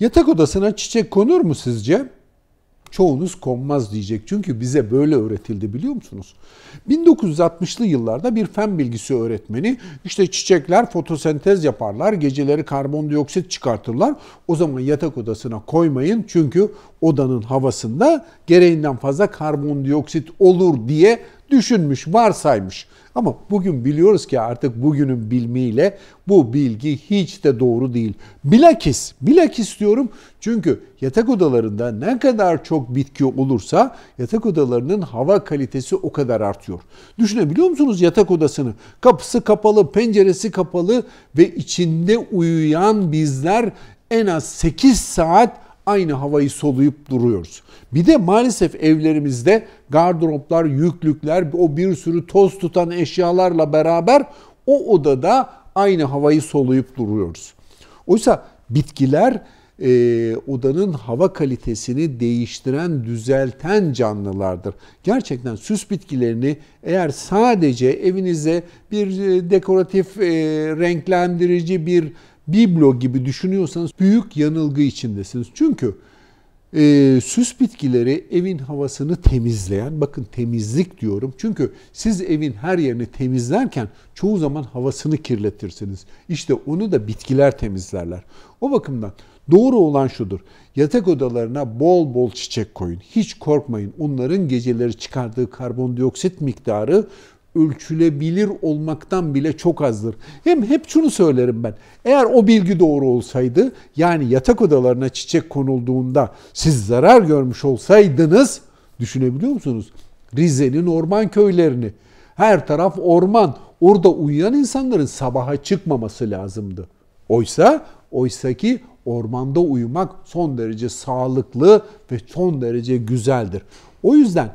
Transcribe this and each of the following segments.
Yatak odasına çiçek konur mu sizce? Çoğunuz konmaz diyecek. Çünkü bize böyle öğretildi biliyor musunuz? 1960'lı yıllarda bir fen bilgisi öğretmeni işte çiçekler fotosentez yaparlar, geceleri karbondioksit çıkartırlar. O zaman yatak odasına koymayın çünkü odanın havasında gereğinden fazla karbondioksit olur diye düşünmüş, varsaymış. Ama bugün biliyoruz ki artık bugünün bilmiyle bu bilgi hiç de doğru değil. Bilakis, bilakis diyorum çünkü yatak odalarında ne kadar çok bitki olursa yatak odalarının hava kalitesi o kadar artıyor. Düşünebiliyor musunuz yatak odasını? Kapısı kapalı, penceresi kapalı ve içinde uyuyan bizler en az 8 saat aynı havayı soluyup duruyoruz. Bir de maalesef evlerimizde gardıroplar, yüklükler, o bir sürü toz tutan eşyalarla beraber o odada aynı havayı soluyup duruyoruz. Oysa bitkiler e, odanın hava kalitesini değiştiren, düzelten canlılardır. Gerçekten süs bitkilerini eğer sadece evinize bir e, dekoratif, e, renklendirici bir biblo gibi düşünüyorsanız büyük yanılgı içindesiniz. Çünkü e, süs bitkileri evin havasını temizleyen, bakın temizlik diyorum. Çünkü siz evin her yerini temizlerken çoğu zaman havasını kirletirsiniz. İşte onu da bitkiler temizlerler. O bakımdan doğru olan şudur. Yatak odalarına bol bol çiçek koyun. Hiç korkmayın. Onların geceleri çıkardığı karbondioksit miktarı ölçülebilir olmaktan bile çok azdır. Hem hep şunu söylerim ben. Eğer o bilgi doğru olsaydı yani yatak odalarına çiçek konulduğunda siz zarar görmüş olsaydınız düşünebiliyor musunuz? Rize'nin orman köylerini her taraf orman. Orada uyuyan insanların sabaha çıkmaması lazımdı. Oysa oysaki ormanda uyumak son derece sağlıklı ve son derece güzeldir. O yüzden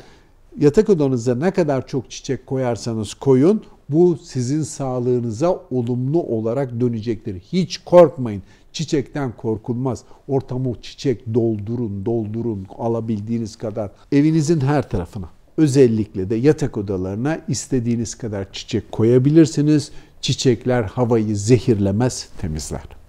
Yatak odanıza ne kadar çok çiçek koyarsanız koyun bu sizin sağlığınıza olumlu olarak dönecektir. Hiç korkmayın. Çiçekten korkulmaz. Ortamı çiçek doldurun, doldurun alabildiğiniz kadar. Evinizin her tarafına özellikle de yatak odalarına istediğiniz kadar çiçek koyabilirsiniz. Çiçekler havayı zehirlemez, temizler.